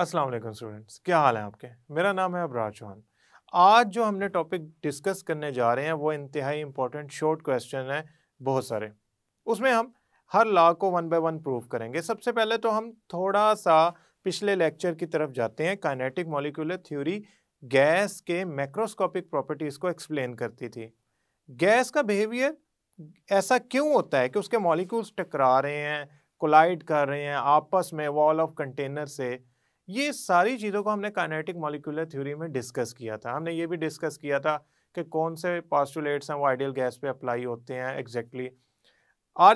अस्सलाम वालेकुम स्टूडेंट्स क्या हाल है आपके मेरा नाम है अबराज चौहान आज जो हमने टॉपिक डिस्कस करने जा रहे हैं वो इंतहाई इम्पोर्टेंट शॉर्ट क्वेश्चन है बहुत सारे उसमें हम हर लॉ को वन बाय वन प्रूव करेंगे सबसे पहले तो हम थोड़ा सा पिछले लेक्चर की तरफ जाते हैं काइनेटिक मॉलिक्यूलर थ्योरी गैस के मैक्रोस्कोपिक प्रॉपर्टीज़ को एक्सप्लेन करती थी गैस का बिहेवियर ऐसा क्यों होता है कि उसके मॉलिक्यूल्स टकरा रहे हैं कोलाइड कर रहे हैं आपस में वॉल ऑफ कंटेनर से ये सारी चीज़ों को हमने काइनेटिक मोलिकुलर थ्योरी में डिस्कस किया था हमने ये भी डिस्कस किया था कि कौन से पॉस्टुलेट्स हैं वो आइडियल गैस पे अप्लाई होते हैं एग्जैक्टली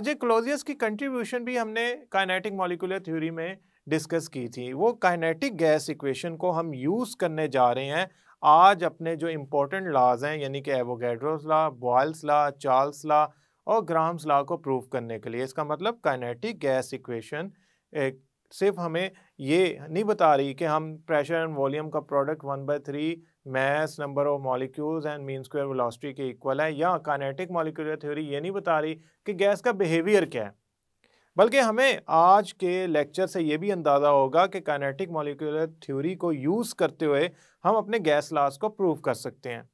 जे क्लोजियस की कंट्रीब्यूशन भी हमने काइनेटिक मोलिकुलर थ्योरी में डिस्कस की थी वो काइनेटिक गैस इक्वेशन को हम यूज़ करने जा रहे हैं आज अपने जो इम्पोर्टेंट लाज हैं यानी कि Avogadro's law Boyle's law Charles law और ग्राम्स ला को प्रूव करने के लिए इसका मतलब काइनेटिक गैस इक्वेशन सिर्फ हमें ये नहीं बता रही कि हम प्रेशर एंड वॉल्यूम का product one by three mass number of molecules and mean square velocity के इक्वल है या काइनेटिक मॉलिक्यूलर थ्योरी ये नहीं बता रही कि गैस का बिहेवियर क्या है बल्कि हमें आज के लेक्चर से ये भी अंदाज़ा होगा कि काइनेटिक मॉलिक्यूलर थ्योरी को यूज़ करते हुए हम अपने गैस लाज को प्रूव कर सकते हैं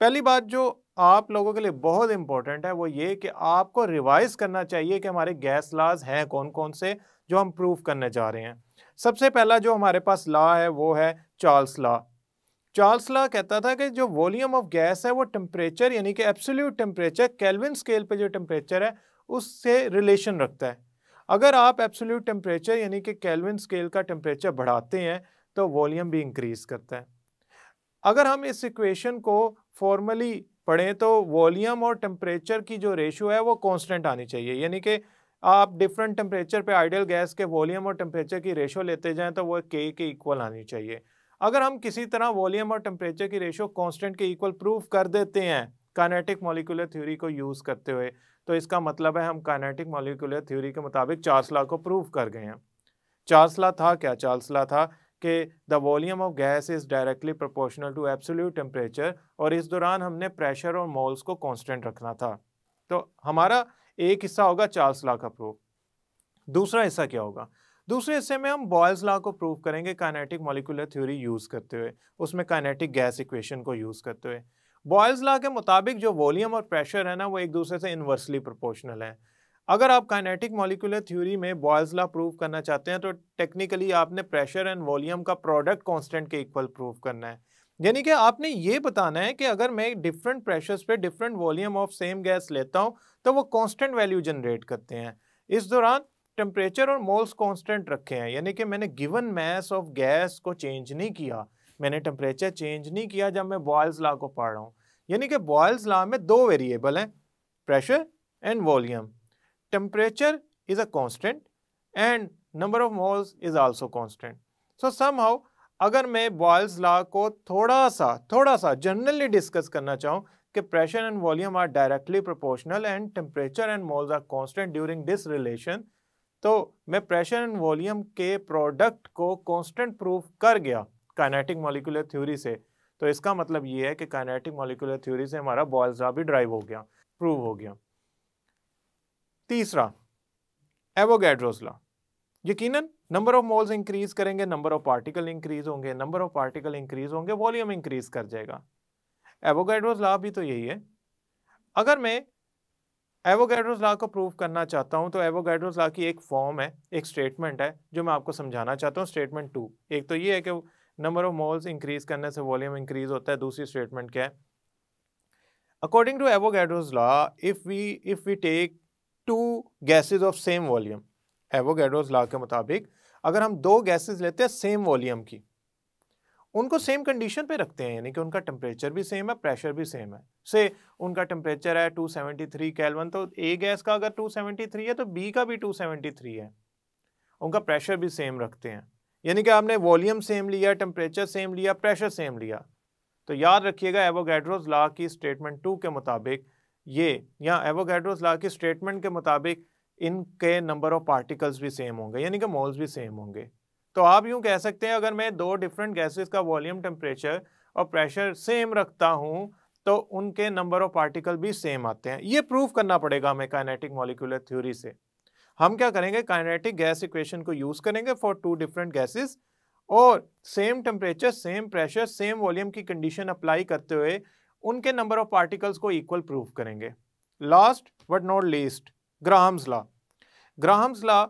पहली बात जो आप लोगों के लिए बहुत इंपॉर्टेंट है वो ये कि आपको रिवाइज़ करना चाहिए कि हमारे गैस लाज हैं कौन कौन से जो हम प्रूव करने जा रहे हैं सबसे पहला जो हमारे पास लॉ है वो है चार्ल्स लॉ चार्ल्स लॉ कहता था कि जो वॉल्यूम ऑफ गैस है वो टेम्परेचर यानी कि एब्सोल्यूट टेम्परेचर कैलविन स्केल पे जो टेम्परेचर है उससे रिलेशन रखता है अगर आप एब्सोल्यूट टेम्परेचर यानी कि कैलविन स्केल का टेम्परेचर बढ़ाते हैं तो वॉल्यूम भी इंक्रीज़ करता है अगर हम इस इक्वेशन को फॉर्मली पढ़ें तो वॉल्यूम और टेम्परेचर की जो रेशो है वो कॉन्स्टेंट आनी चाहिए यानी कि आप डिफरेंट टेम्परेचर पे आइडियल गैस के वॉल्यूम और टेम्परेचर की रेशो लेते जाएं तो वो के के इक्वल आनी चाहिए अगर हम किसी तरह वॉल्यूम और टेम्परेचर की रेशो कांस्टेंट के इक्वल प्रूफ कर देते हैं कानेटिक मॉलिकुलर थ्योरी को यूज़ करते हुए तो इसका मतलब है हम कानेटिक मॉलिकुलर थ्योरी के मुताबिक चार्ल्स लॉ को प्रूव कर गए हैं चार्ल्स लॉ था क्या चार्ल्स लॉ था कि the volume of gas is directly proportional to absolute temperature और इस दौरान हमने प्रेशर और मोल्स को कॉन्स्टेंट रखना था तो हमारा एक हिस्सा होगा चार्ल्स लॉ का प्रूफ दूसरा हिस्सा क्या होगा दूसरे हिस्से में हम बॉयल्स लॉ को प्रूव करेंगे काइनेटिक मॉलिकुलर थ्योरी यूज़ करते हुए उसमें काइनेटिक गैस इक्वेशन को यूज़ करते हुए बॉयल्स लॉ के मुताबिक जो वॉल्यूम और प्रेशर है ना वो एक दूसरे से इन्वर्सली प्रोपोर्शनल है अगर आप काइनेटिक मॉलिकुलर थ्योरी में बॉयल्स लॉ प्रूव करना चाहते हैं तो टेक्निकली आपने प्रेशर एंड वॉल्यूम का प्रोडक्ट कॉन्स्टेंट के इक्वल प्रूव करना है यानी कि आपने ये बताना है कि अगर मैं डिफरेंट प्रेशर्स पे different volume of same gas लेता हूँ तो वो कांस्टेंट वैल्यू जनरेट करते हैं इस दौरान टेम्परेचर और मोल्स कांस्टेंट रखे हैं यानी कि मैंने गिवन मैस ऑफ गैस को चेंज नहीं किया मैंने टेम्परेचर चेंज नहीं किया जब मैं बॉयल्स ला को पढ़ रहा हूँ यानी कि बॉयल्स ला में दो वेरिएबल हैं pressure and volume temperature is a constant and number of moles is also constant so somehow अगर मैं बॉयल्स लॉ को थोड़ा सा थोड़ा सा जनरली डिस्कस करना चाहूँ कि pressure and volume are directly proportional and temperature and moles are constant during this relation तो मैं प्रेशर एंड वॉल्यूम के प्रोडक्ट को कॉन्स्टेंट प्रूफ कर गया काइनेटिक मॉलिकुलर थ्योरी से तो इसका मतलब ये है कि काइनेटिक मॉलिकुलर थ्योरी से हमारा बॉयल्स लॉ भी ड्राइव हो गया प्रूव हो गया तीसरा एवोगैड्रोज लॉ यकीनन नंबर ऑफ मोल्स इंक्रीज करेंगे नंबर ऑफ पार्टिकल इंक्रीज होंगे नंबर ऑफ पार्टिकल इंक्रीज होंगे वॉल्यूम इंक्रीज कर जाएगा एवोगेड्रोज लॉ भी तो यही है अगर मैं एवोगेड्रोज लॉ को प्रूव करना चाहता हूं तो एवोगेड्रोज लॉ की एक फॉर्म है एक स्टेटमेंट है जो मैं आपको समझाना चाहता हूँ स्टेटमेंट टू एक तो ये है कि नंबर ऑफ मोल्स इंक्रीज करने से वॉल्यूम इंक्रीज होता है दूसरी स्टेटमेंट क्या है according to Avogadro's law if we if we take two gases of same volume Avogadro's law के मुताबिक अगर हम दो गैसेस लेते हैं सेम वॉल्यूम की उनको सेम कंडीशन पे रखते हैं यानी कि उनका टेम्परेचर भी सेम है प्रेशर भी सेम है से उनका टेम्परेचर है 273 सेवेंटी कैलवन तो ए गैस का अगर 273 है तो बी का भी 273 है उनका प्रेशर भी सेम रखते हैं यानी कि आपने वॉल्यूम सेम लिया टेम्परेचर सेम लिया प्रेशर सेम लिया तो याद रखिएगा एवोगैड्रोज ला की स्टेटमेंट टू के मुताबिक ये या एवोगैड्रोज ला की स्टेटमेंट के मुताबिक इनके नंबर ऑफ पार्टिकल्स भी सेम होंगे यानी कि मोल्स भी सेम होंगे तो आप यूँ कह सकते हैं अगर मैं दो डिफरेंट गैसेस का वॉल्यूम टेम्परेचर और प्रेशर सेम रखता हूँ तो उनके नंबर ऑफ पार्टिकल भी सेम आते हैं ये प्रूव करना पड़ेगा हमें काइनेटिक मॉलिकुलर थ्योरी से हम क्या करेंगे काइनेटिक गैस इक्वेशन को यूज़ करेंगे फॉर टू डिफरेंट गैसेस और same temperature same pressure same volume की कंडीशन अप्लाई करते हुए उनके नंबर ऑफ पार्टिकल्स को इक्वल प्रूव करेंगे last but not least Graham's law Graham's law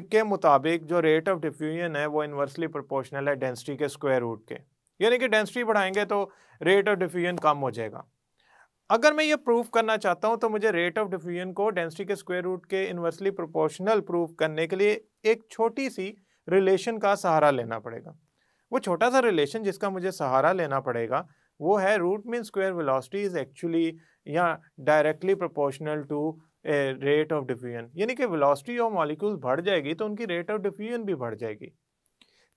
के मुताबिक जो रेट ऑफ डिफ्यूजन है वो इन्वर्सली प्रोपोर्शनल है डेंसिटी के स्क्वायर रूट के यानी कि डेंसिटी बढ़ाएंगे तो रेट ऑफ डिफ्यूजन कम हो जाएगा अगर मैं ये प्रूफ करना चाहता हूँ तो मुझे रेट ऑफ डिफ्यूजन को डेंसिटी के स्क्वायर रूट के इन्वर्सली प्रोपोर्शनल प्रूफ करने के लिए एक छोटी सी रिलेशन का सहारा लेना पड़ेगा वो छोटा सा रिलेशन जिसका मुझे सहारा लेना पड़ेगा वो है root mean square velocity is actually या directly proportional to rate of diffusion यानी कि वेलोसिटी ऑफ मॉलिक्यूल्स बढ़ जाएगी तो उनकी रेट ऑफ डिफ्यूजन भी बढ़ जाएगी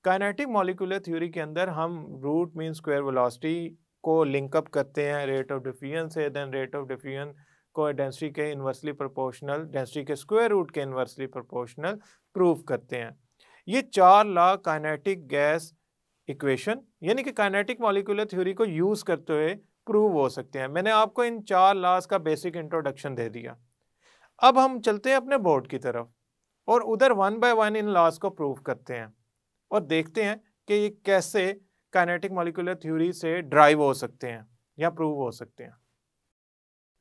काइनेटिक मॉलिकुलर थ्योरी के अंदर हम रूट मीन स्क्वायर वेलोसिटी को लिंकअप करते हैं रेट ऑफ डिफ्यूजन से देन रेट ऑफ डिफ्यूजन को डेंसिटी के इन्वर्सली प्रोपोर्शनल डेंसिटी के स्क्वायर रूट के इन्वर्सली प्रोपोर्शनल प्रूव करते हैं ये चार लॉ काइनेटिक गैस इक्वेशन यानी कि काइनेटिक मॉलिकुलर थ्योरी को यूज़ करते हुए प्रूव हो सकते हैं मैंने आपको इन चार लॉज का बेसिक इंट्रोडक्शन दे दिया अब हम चलते हैं अपने बोर्ड की तरफ और उधर वन बाय वन इन लॉज को प्रूव करते हैं और देखते हैं कि ये कैसे काइनेटिक मॉलिकुलर थ्योरी से ड्राइव हो सकते हैं या प्रूव हो सकते हैं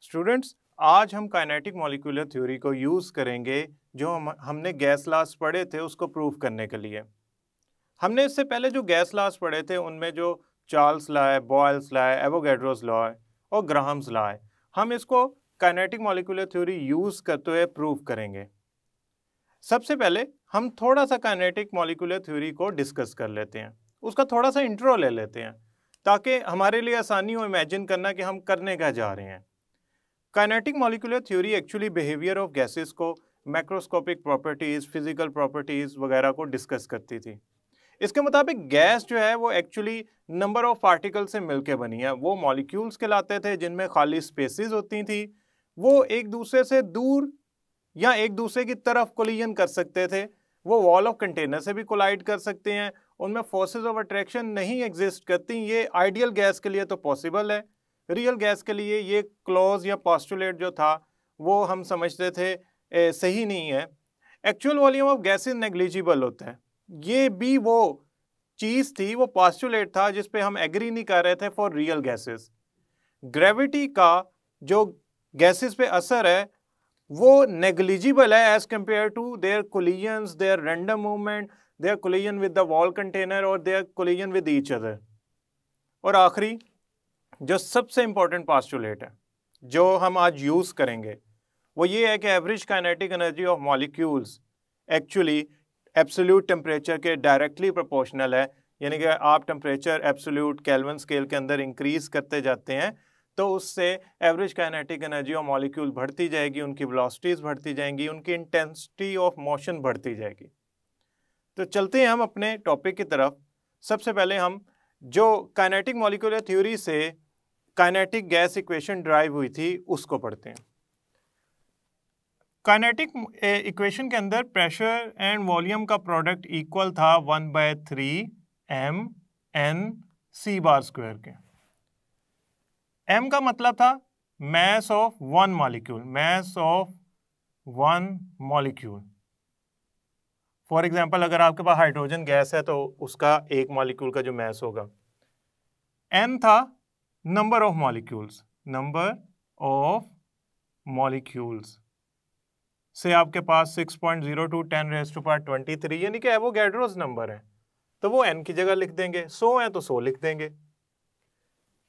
स्टूडेंट्स आज हम काइनेटिक मॉलिकुलर थ्योरी को यूज़ करेंगे जो हम हमने गैस लास पढ़े थे उसको प्रूव करने के लिए हमने इससे पहले जो गैस लास पढ़े थे उनमें जो चार्ल्स लॉ है बॉयल्स लॉ है एवोगेड्रोस लॉ है और ग्राहम्स लॉ है हम इसको काइनेटिक मॉलिकुलर थ्योरी यूज़ करते हुए प्रूव करेंगे सबसे पहले हम थोड़ा सा काइनेटिक मॉलिकुलर थ्योरी को डिस्कस कर लेते हैं उसका थोड़ा सा इंट्रो ले लेते हैं ताकि हमारे लिए आसानी हो इमेजिन करना कि हम करने का जा रहे हैं kinetic molecular theory actually behaviour of gases को मैक्रोस्कोपिक प्रॉपर्टीज़ फिज़िकल प्रॉपर्टीज़ वगैरह को डिस्कस करती थी इसके मुताबिक गैस जो है वो एक्चुअली नंबर ऑफ पार्टिकल से मिलके बनी है वो मॉलिक्यूल्स कहलाते थे जिनमें खाली स्पेसिस होती थी वो एक दूसरे से दूर या एक दूसरे की तरफ कोलिजन कर सकते थे वो वॉल ऑफ कंटेनर से भी कोलाइड कर सकते हैं उनमें फोर्सेस ऑफ अट्रैक्शन नहीं एग्जिस्ट करती ये आइडियल गैस के लिए तो पॉसिबल है रियल गैस के लिए ये क्लॉज या पॉस्टुलेट जो था वो हम समझते थे ए, सही नहीं है actual volume of gases negligible होते हैं ये भी वो चीज़ थी वो पॉस्टुलेट था जिस पर हम एग्री नहीं कर रहे थे फॉर रियल गैसेस ग्रेविटी का जो गैसेस पे असर है वो नेग्लिजिबल है as compare to their collisions their random movement their collision with the wall container और their collision with each other और आखिरी जो सबसे इंपॉर्टेंट पास्टुलेट है जो हम आज यूज़ करेंगे वो ये है कि average kinetic energy of molecules actually absolute temperature के डायरेक्टली प्रोपोर्शनल है यानी कि आप टेम्परेचर एब्सोल्यूट कैलवन स्केल के अंदर इंक्रीज़ करते जाते हैं तो उससे एवरेज काइनेटिक एनर्जी और मॉलिक्यूल बढ़ती जाएगी उनकी वेलोसिटीज़ बढ़ती जाएंगी उनकी इंटेंसिटी ऑफ मोशन बढ़ती जाएगी तो चलते हैं हम अपने टॉपिक की तरफ सबसे पहले हम जो काइनेटिक मॉलिकुलर थ्योरी से काइनेटिक गैस इक्वेशन ड्राइव हुई थी उसको पढ़ते हैं काइनेटिक इक्वेशन के अंदर प्रेशर एंड वॉल्यूम का प्रोडक्ट इक्वल था one by three M N C bar square के एम का मतलब था mass of one molecule mass of one molecule for example अगर आपके पास हाइड्रोजन गैस है तो उसका एक मॉलिक्यूल का जो मैस होगा एन था number of molecules number of molecules से आपके पास six point zero two ten raise to power twenty three यानी कि एवोगेड्रोज नंबर है तो वो एन की जगह लिख देंगे सो है तो सो लिख देंगे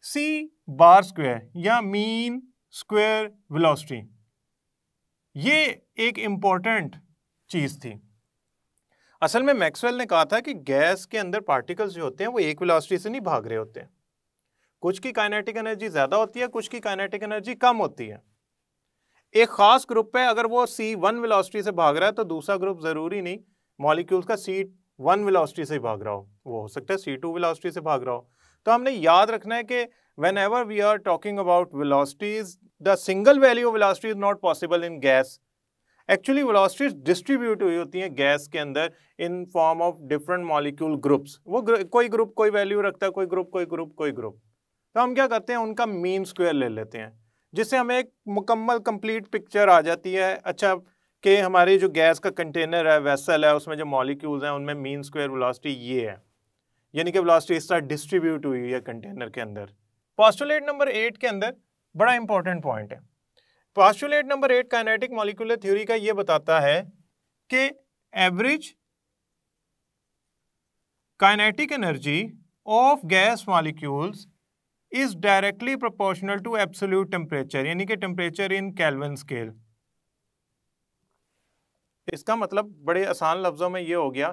सी बार स्क्वायर या मीन स्क्वायर वेलोसिटी ये एक इम्पॉर्टेंट चीज़ थी असल में मैक्सवेल ने कहा था कि गैस के अंदर पार्टिकल्स जो होते हैं वो एक वेलोसिटी से नहीं भाग रहे होते कुछ की काइनेटिक एनर्जी ज़्यादा होती है कुछ की काइनेटिक एनर्जी कम होती है एक ख़ास ग्रुप है अगर वो सी वन वेलोसिटी से भाग रहा है तो दूसरा ग्रुप ज़रूरी नहीं मॉलिक्यूल्स का सी वन वेलोसिटी से भाग रहा हो वो हो सकता है सी टू वेलोसिटी से भाग रहा हो तो हमने याद रखना है कि whenever we are talking about velocities the single value velocity is not possible in gas actually velocities distribute हुई होती हैं गैस के अंदर in form of different molecule groups वो ग्रु, कोई ग्रुप कोई वैल्यू रखता है कोई ग्रुप कोई ग्रुप कोई ग्रुप तो हम क्या करते हैं उनका मीन स्क्वेयर ले लेते हैं जिससे हमें एक मुकम्मल कंप्लीट पिक्चर आ जाती है अच्छा कि हमारी जो गैस का कंटेनर है वेसल है उसमें जो मॉलिक्यूल्स हैं उनमें मीन स्क्वेयर वेलोसिटी ये है यानी कि वेलोसिटी इस तरह डिस्ट्रीब्यूट हुई है कंटेनर के अंदर पॉस्टुलेट नंबर एट के अंदर बड़ा इंपॉर्टेंट पॉइंट है postulate number eight kinetic molecular theory का ये बताता है कि average kinetic energy of gas molecules is directly proportional to absolute temperature यानी कि टेम्परेचर इन कैलवन स्केल इसका मतलब बड़े आसान लफ्ज़ों में ये हो गया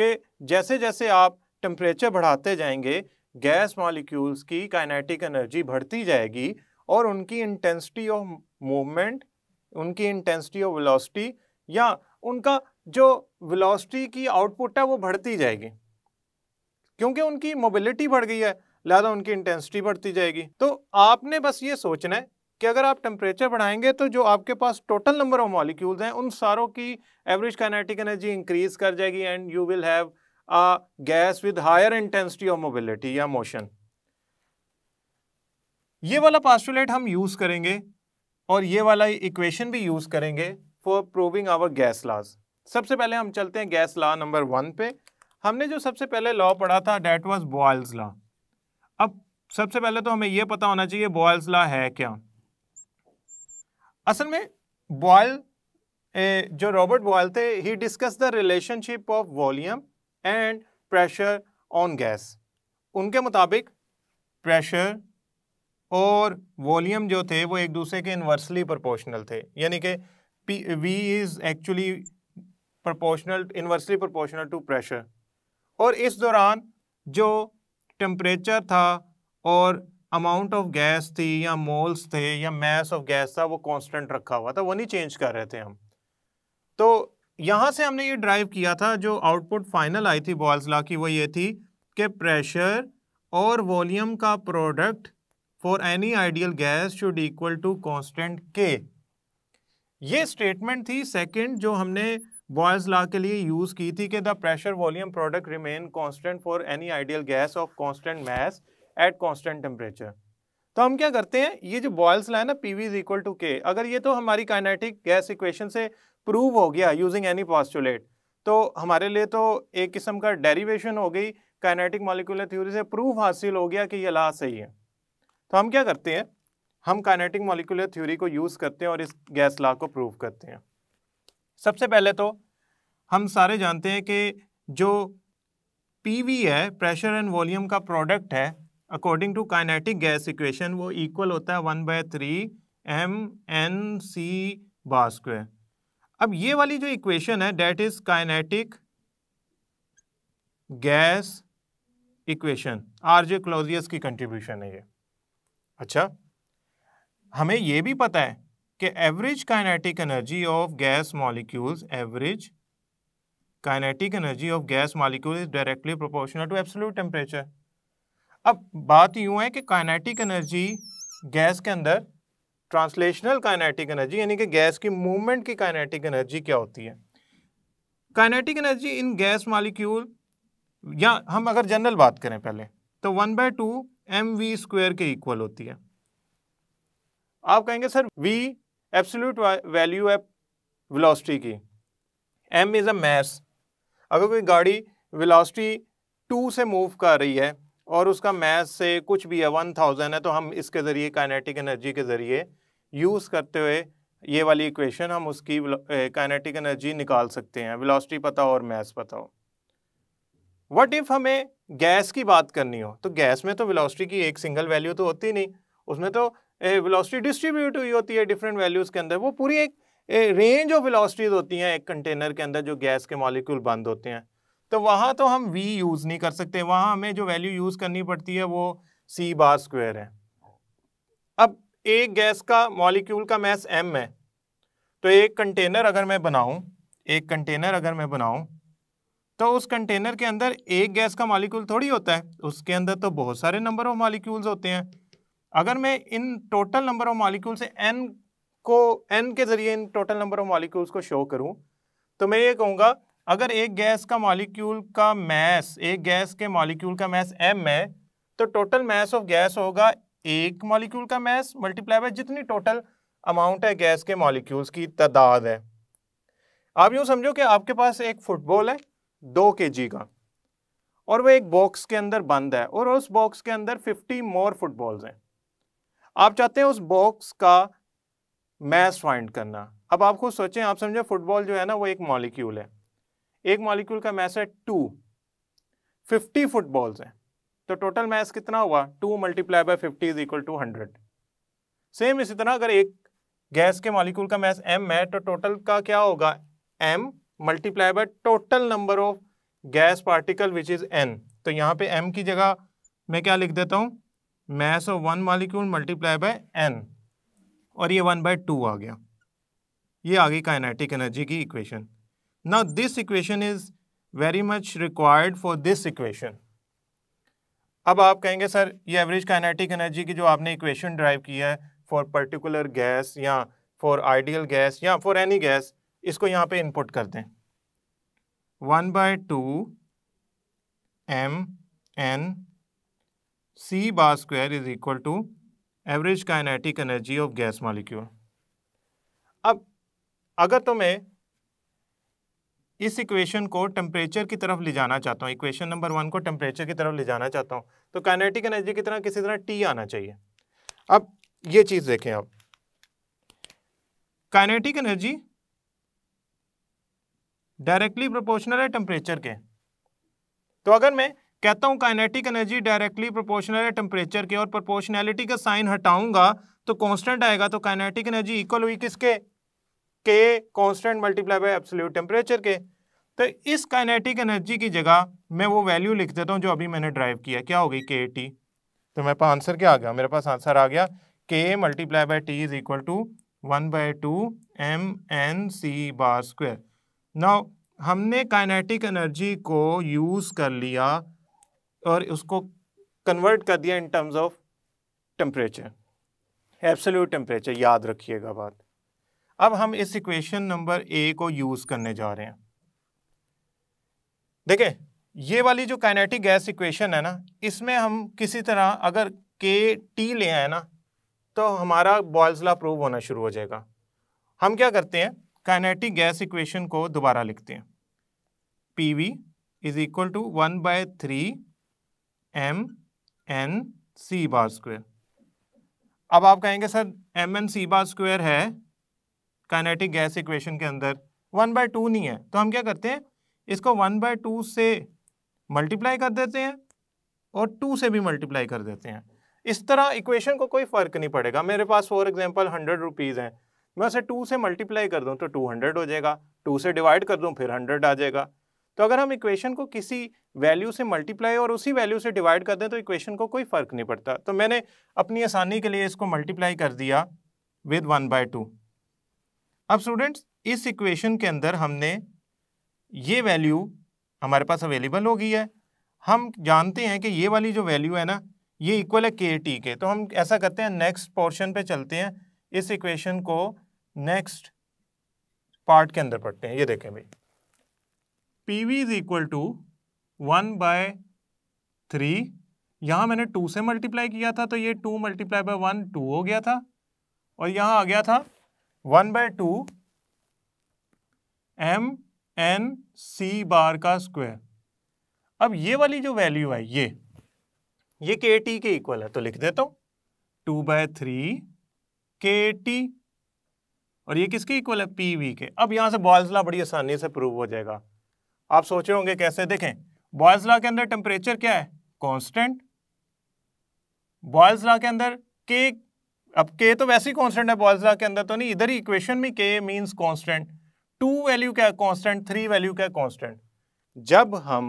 कि जैसे जैसे आप टेम्परेचर बढ़ाते जाएंगे गैस मॉलिक्यूल्स की काइनेटिक एनर्जी बढ़ती जाएगी और उनकी इंटेंसिटी ऑफ मूवमेंट उनकी इंटेंसिटी ऑफ वेलोसिटी या उनका जो वेलोसिटी की आउटपुट है वो बढ़ती जाएगी क्योंकि उनकी मोबिलिटी बढ़ गई है लिहाजा उनकी इंटेंसिटी बढ़ती जाएगी तो आपने बस ये सोचना है कि अगर आप टेम्परेचर बढ़ाएंगे तो जो आपके पास टोटल नंबर ऑफ मॉलिक्यूल्स हैं उन सारों की एवरेज काइनेटिक एनर्जी इंक्रीज कर जाएगी and you will have a gas with higher intensity of mobility या motion ये वाला postulate हम use करेंगे और ये वाला equation भी use करेंगे for proving our gas laws सबसे पहले हम चलते हैं गैस लॉ नंबर वन पे हमने जो सबसे पहले लॉ पढ़ा था डेट वॉज बॉयल्स लॉ अब सबसे पहले तो हमें यह पता होना चाहिए बॉयल्स लॉ है क्या असल में बॉयल जो रॉबर्ट बॉयल थे ही discuss the relationship of volume and pressure on gas उनके मुताबिक प्रेशर और वॉल्यूम जो थे वो एक दूसरे के इन्वर्सली प्रोपोर्शनल थे यानी कि P V is actually proportional inversely proportional to pressure और इस दौरान जो टम्परेचर था और अमाउंट ऑफ गैस थी या मोल्स थे या मैस ऑफ गैस था वो कांस्टेंट रखा हुआ था वो नहीं चेंज कर रहे थे हम तो यहाँ से हमने ये ड्राइव किया था जो आउटपुट फाइनल आई थी बॉयल्स ला की वो ये थी कि प्रेशर और वॉल्यूम का product for any ideal gas should equal to constant K ये स्टेटमेंट थी सेकंड जो हमने बॉयल्स ला के लिए यूज़ की थी कि the pressure volume product remain constant for any ideal gas of constant mass at constant temperature तो हम क्या करते हैं ये जो बॉयल्स लॉ है ना P V is equal to K अगर ये तो हमारी काइनेटिक गैस इक्वेशन से प्रूव हो गया यूजिंग एनी पॉस्टुलेट तो हमारे लिए तो एक किस्म का डेरिवेशन हो गई काइनेटिक मॉलिकुलर थ्योरी से प्रूफ हासिल हो गया कि यह ला सही है तो हम क्या करते हैं हम काइनेटिक मॉलिकुलर थ्योरी को यूज़ करते हैं और इस गैस ला को प्रूव करते हैं सबसे पहले तो हम सारे जानते हैं कि जो पी है प्रेशर एंड वॉल्यूम का प्रोडक्ट है according to kinetic gas equation वो इक्वल होता है one by three M N C bar square अब ये वाली जो इक्वेशन है that is kinetic gas equation R J Clausius की कंट्रीब्यूशन है ये अच्छा हमें ये भी पता है कि average kinetic energy of gas molecules average kinetic energy of gas molecule is directly proportional to absolute temperature अब बात यूं है कि काइनेटिक एनर्जी गैस के अंदर ट्रांसलेशनल काइनेटिक एनर्जी यानी कि गैस की मूवमेंट की काइनेटिक एनर्जी क्या होती है kinetic energy in gas molecule या हम अगर जनरल बात करें पहले तो one by two M V square के इक्वल होती है आप कहेंगे सर वी एब्सोल्यूट वैल्यू है वेलोसिटी की एम इज़ अ मैस अगर कोई गाड़ी वेलोसिटी टू से मूव कर रही है और उसका मैथ से कुछ भी है वन थाउजेंड है तो हम इसके ज़रिए काइनेटिक एनर्जी के ज़रिए यूज़ करते हुए ये वाली इक्वेशन हम उसकी काइनेटिक एनर्जी निकाल सकते हैं वेलोसिटी पता हो और मैथ पता हो वट इफ़ हमें गैस की बात करनी हो तो गैस में तो वेलोसिटी की एक सिंगल वैल्यू तो होती नहीं उसमें तो वेलोसिटी डिस्ट्रीब्यूट हुई होती है डिफरेंट वैल्यूज़ के अंदर वो पूरी एक रेंज ऑफ वेलोसिटीज़ होती हैं एक कंटेनर के अंदर जो गैस के मॉलिक्यूल बंद होते हैं तो वहाँ तो हम वी यूज़ नहीं कर सकते वहाँ हमें जो वैल्यू यूज़ करनी पड़ती है वो सी बार स्क्वायर है अब एक गैस का मॉलिक्यूल का मैस एम है तो एक कंटेनर अगर मैं बनाऊं एक कंटेनर अगर मैं बनाऊं तो उस कंटेनर के अंदर एक गैस का मॉलिक्यूल थोड़ी होता है उसके अंदर तो बहुत सारे नंबर ऑफ मॉलिक्यूल्स होते हैं अगर मैं इन टोटल नंबर ऑफ मॉलिक्यूल से एन को एन के ज़रिए इन टोटल नंबर ऑफ मॉलिक्यूल्स को शो करूं तो मैं ये कहूँगा अगर एक गैस का मॉलिक्यूल का मैस एक गैस के मॉलिक्यूल का मैस एम है तो टोटल मैस ऑफ गैस होगा एक मॉलिक्यूल का मैस मल्टीप्लाई बाय जितनी टोटल अमाउंट है गैस के मॉलिक्यूल्स की तादाद है आप यूं समझो कि आपके पास एक फुटबॉल है दो के जी का और वह एक बॉक्स के अंदर बंद है और उस बॉक्स के अंदर फिफ्टी मोर फुटबॉल्स हैं आप चाहते हैं उस बॉक्स का मैस फाइंड करना अब आप खुद सोचें आप समझो फुटबॉल जो है ना वो एक मॉलिक्यूल है एक मॉलिक्यूल का मैस है टू फिफ्टी फुटबॉल्स हैं तो टोटल मैस कितना हुआ two multiply by fifty is equal to hundred same इसी तरह अगर एक गैस के मॉलिक्यूल का मैस एम है तो टोटल का क्या होगा M multiply by total number of gas particle which is N तो यहाँ पे एम की जगह मैं क्या लिख देता हूँ mass of one molecule multiply by N और ये वन बाय टू आ गया ये आ गई काइनेटिक एनर्जी की equation Now this equation is very much required for this equation. अब आप कहेंगे सर ये एवरेज काइनेटिक एनर्जी की जो आपने इक्वेशन ड्राइव किया है फॉर पर्टिकुलर गैस या फॉर आइडियल गैस या फॉर एनी गैस इसको यहाँ पे इनपुट कर दें one by two M N C bar square is equal to average kinetic energy of gas molecule अब अगर तुम्हें इस इक्वेशन को टेम्परेचर की तरफ ले जाना चाहता हूँ इक्वेशन नंबर वन को टेम्परेचर की तरफ ले जाना चाहता हूँ तो काइनेटिक एनर्जी की तरह किसी तरह टी आना चाहिए अब ये चीज़ देखें आप काइनेटिक एनर्जी डायरेक्टली प्रोपोर्शनल है टेम्परेचर के तो अगर मैं कहता हूं काइनेटिक एनर्जी डायरेक्टली प्रोपोर्शनल है टेम्परेचर के और प्रोपोर्शनैलिटी का साइन हटाऊंगा तो कांस्टेंट आएगा तो काइनेटिक एनर्जी इक्वल हुई किसके के constant multiply by absolute temperature के तो इस काइनेटिक एनर्जी की जगह मैं वो वैल्यू लिख देता हूँ जो अभी मैंने ड्राइव किया क्या होगी तो के टी तो मेरे पास आंसर क्या आ गया मेरे पास आंसर आ गया K multiply by T is equal to one by two M N C bar square now हमने काइनेटिक एनर्जी को यूज़ कर लिया और उसको कन्वर्ट कर दिया in terms of temperature absolute temperature याद रखिएगा बात अब हम इस इक्वेशन नंबर ए को यूज करने जा रहे हैं देखें ये वाली जो काइनेटिक गैस इक्वेशन है ना इसमें हम किसी तरह अगर के टी ले आए ना तो हमारा बॉयल्सला प्रूव होना शुरू हो जाएगा हम क्या करते हैं काइनेटिक गैस इक्वेशन को दोबारा लिखते हैं P V is equal to one by three M N C bar square अब आप कहेंगे sir M N C bar square है काइनेटिक गैस इक्वेशन के अंदर वन बाय टू नहीं है तो हम क्या करते हैं इसको वन बाय टू से मल्टीप्लाई कर देते हैं और टू से भी मल्टीप्लाई कर देते हैं इस तरह इक्वेशन को कोई फ़र्क नहीं पड़ेगा मेरे पास फॉर एग्जाम्पल हंड्रेड रुपीज़ हैं मैं उसे टू से मल्टीप्लाई कर दूँ तो टू हंड्रेड हो जाएगा टू से डिवाइड कर दूँ फिर हंड्रेड आ जाएगा तो अगर हम इक्वेशन को किसी वैल्यू से मल्टीप्लाई और उसी वैल्यू से डिवाइड कर दें तो इक्वेशन को कोई फ़र्क नहीं पड़ता तो मैंने अपनी आसानी के लिए इसको मल्टीप्लाई कर दिया विद वन बाय टू अब स्टूडेंट्स इस इक्वेशन के अंदर हमने ये वैल्यू हमारे पास अवेलेबल हो गई है हम जानते हैं कि ये वाली जो वैल्यू है ना ये इक्वल है के टी के तो हम ऐसा करते हैं नेक्स्ट पोर्शन पे चलते हैं इस इक्वेशन को नेक्स्ट पार्ट के अंदर पढ़ते हैं ये देखें भाई P V is equal to one by three यहाँ मैंने टू से मल्टीप्लाई किया था तो ये two multiply by one two हो गया था और यहाँ आ गया था one by two M N C bar का स्क्वायर अब ये वाली जो वैल्यू है ये ये के टी के इक्वल है तो लिख देता हूं two by three K T और ये किसके इक्वल है पी वी के अब यहां से बॉयजला बड़ी आसानी से प्रूव हो जाएगा आप सोच रहे होंगे कैसे देखें बॉयजला के अंदर टेम्परेचर क्या है कांस्टेंट बॉयजला के अंदर के अब के तो वैसे ही कॉन्स्टेंट है बॉयज बॉयजला के अंदर तो नहीं इधर ही इक्वेशन में के मीन्स कॉन्स्टेंट टू वैल्यू क्या है कांस्टेंट थ्री वैल्यू क्या है कांस्टेंट जब हम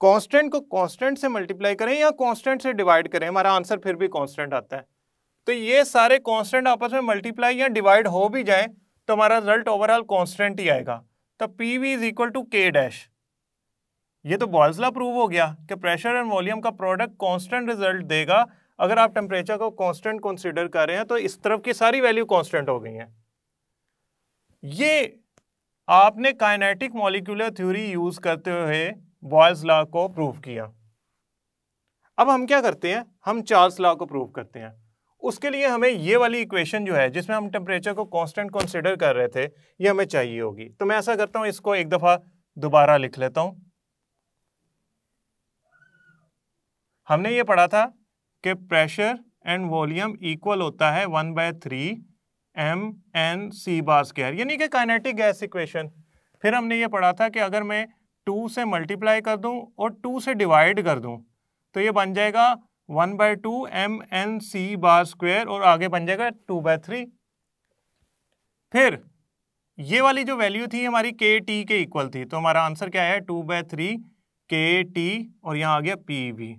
कॉन्स्टेंट को कॉन्स्टेंट से मल्टीप्लाई करें या कॉन्स्टेंट से डिवाइड करें हमारा आंसर फिर भी कॉन्स्टेंट आता है तो ये सारे कॉन्स्टेंट आपस में मल्टीप्लाई या डिवाइड हो भी जाए तो हमारा रिजल्ट ओवरऑल कॉन्स्टेंट ही आएगा तो P V is equal to K dash ये तो बॉयजला प्रूव हो गया कि प्रेशर एंड वॉल्यूम का प्रोडक्ट कॉन्स्टेंट रिजल्ट देगा अगर आप टेम्परेचर को कांस्टेंट कंसीडर कर रहे हैं तो इस तरफ की सारी वैल्यू कांस्टेंट हो गई हैं ये आपने काइनेटिक मॉलिक्यूलर थ्योरी यूज करते हुए बॉयज लॉ को प्रूव किया अब हम क्या करते हैं हम चार्ल्स लॉ को प्रूव करते हैं उसके लिए हमें ये वाली इक्वेशन जो है जिसमें हम टेम्परेचर को कॉन्स्टेंट कंसिडर कर रहे थे ये हमें चाहिए होगी तो मैं ऐसा करता हूँ इसको एक दफ़ा दोबारा लिख लेता हूँ हमने ये पढ़ा था कि प्रेशर एंड वॉल्यूम इक्वल होता है one by three M N C bar square यानी कि काइनेटिक गैस इक्वेशन फिर हमने ये पढ़ा था कि अगर मैं टू से मल्टीप्लाई कर दूं और टू से डिवाइड कर दूं तो ये बन जाएगा one by two M N C bar square और आगे बन जाएगा टू बाय थ्री फिर ये वाली जो वैल्यू थी हमारी के टी के इक्वल थी तो हमारा आंसर क्या है two by three K T और यहाँ आ गया पी वी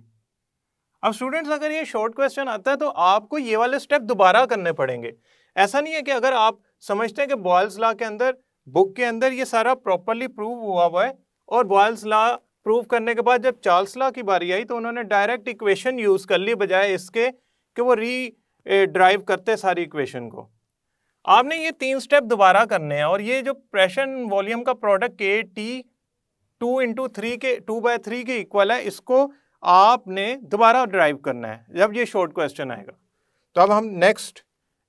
अब स्टूडेंट्स अगर ये शॉर्ट क्वेश्चन आता है तो आपको ये वाले स्टेप दोबारा करने पड़ेंगे ऐसा नहीं है कि अगर आप समझते हैं कि बॉयल्स लॉ के अंदर बुक के अंदर ये सारा प्रॉपरली प्रूव हुआ हुआ है और बॉयल्स लॉ प्रूव करने के बाद जब चार्ल्स लॉ की बारी आई तो उन्होंने डायरेक्ट इक्वेशन यूज़ कर ली बजाय इसके कि वो री ड्राइव करते सारी इक्वेशन को आपने ये तीन स्टेप दोबारा करने हैं और ये जो प्रेशन वॉल्यूम का product K T two into three के टू बाय थ्री के इक्वल है इसको आपने दोबारा ड्राइव करना है जब ये शॉर्ट क्वेश्चन आएगा तो अब हम नेक्स्ट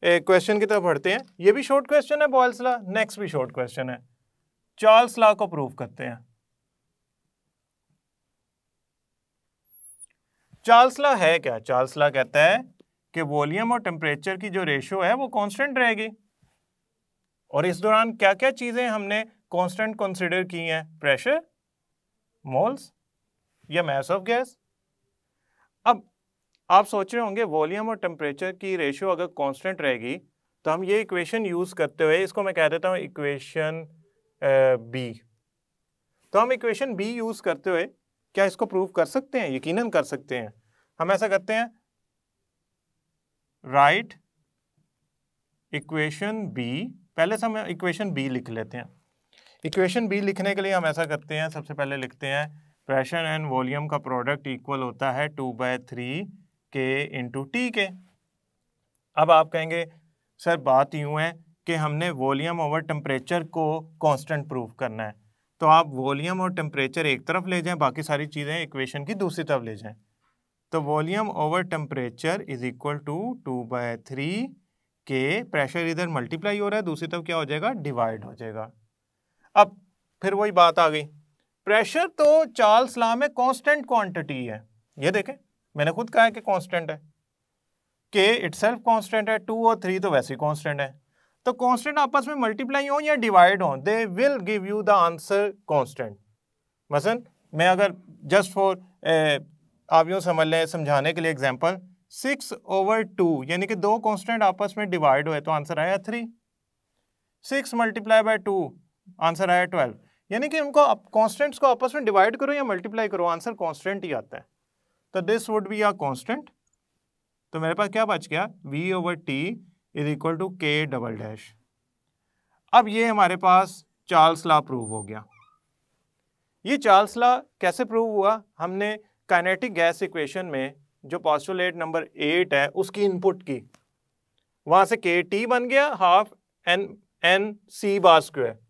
क्वेश्चन की तरफ बढ़ते हैं ये भी शॉर्ट क्वेश्चन है बॉयल्स ला नेक्स्ट भी शॉर्ट क्वेश्चन है चार्ल्स ला को प्रूव करते हैं चार्ल्स ला है क्या चार्ल्स ला कहता है कि वॉल्यूम और टेम्परेचर की जो रेशियो है वो कांस्टेंट रहेगी और इस दौरान क्या क्या चीज़ें हमने कांस्टेंट कंसिडर की हैं प्रेशर मोल्स या मैस ऑफ गैस अब आप सोच रहे होंगे वॉल्यूम और टेम्परेचर की रेशियो अगर कांस्टेंट रहेगी तो हम ये इक्वेशन यूज़ करते हुए इसको मैं कह देता हूँ इक्वेशन बी तो हम इक्वेशन बी यूज़ करते हुए क्या इसको प्रूव कर सकते हैं यकीनन कर सकते हैं हम ऐसा करते हैं राइट इक्वेशन बी पहले से हम इक्वेशन बी लिख लेते हैं इक्वेशन बी लिखने के लिए हम ऐसा करते हैं सबसे पहले लिखते हैं प्रेशर एंड वॉल्यूम का प्रोडक्ट इक्वल होता है two by three K into T के अब आप कहेंगे सर बात यूँ है कि हमने वॉल्यूम ओवर टेम्परेचर को कांस्टेंट प्रूव करना है तो आप वॉल्यूम और टेम्परेचर एक तरफ ले जाएं बाकी सारी चीज़ें इक्वेशन की दूसरी तरफ ले जाएं तो volume over temperature is equal to two by three K pressure इधर मल्टीप्लाई हो रहा है दूसरी तरफ क्या हो जाएगा डिवाइड हो जाएगा अब फिर वही बात आ गई प्रेशर तो चार्ल्स लॉ में कांस्टेंट क्वांटिटी है ये देखें मैंने खुद कहा है कि कांस्टेंट है के इट सेल्फ कॉन्स्टेंट है टू और थ्री तो वैसे ही कॉन्स्टेंट है तो कॉन्स्टेंट आपस में मल्टीप्लाई हो या डिवाइड हो they will give you the answer constant मसन मैं अगर जस्ट फॉर आप यूँ समझ लें समझाने के लिए एग्जाम्पल सिक्स ओवर टू यानी कि दो कॉन्स्टेंट आपस में डिवाइड हुए तो आंसर आया three six multiply by two answer आया ट्वेल्व यानी कि उनको कॉन्स्टेंट्स को आपस में डिवाइड करो या मल्टीप्लाई करो आंसर कॉन्स्टेंट ही आता है तो this would be our constant तो मेरे पास क्या बच गया V over T is equal to K double dash अब ये हमारे पास चार्ल्स ला प्रूव हो गया ये चार्ल्स ला कैसे प्रूव हुआ हमने काइनेटिक गैस इक्वेशन में जो पॉस्टुलेट नंबर एट है उसकी इनपुट की वहां से के टी बन गया half N N C bar square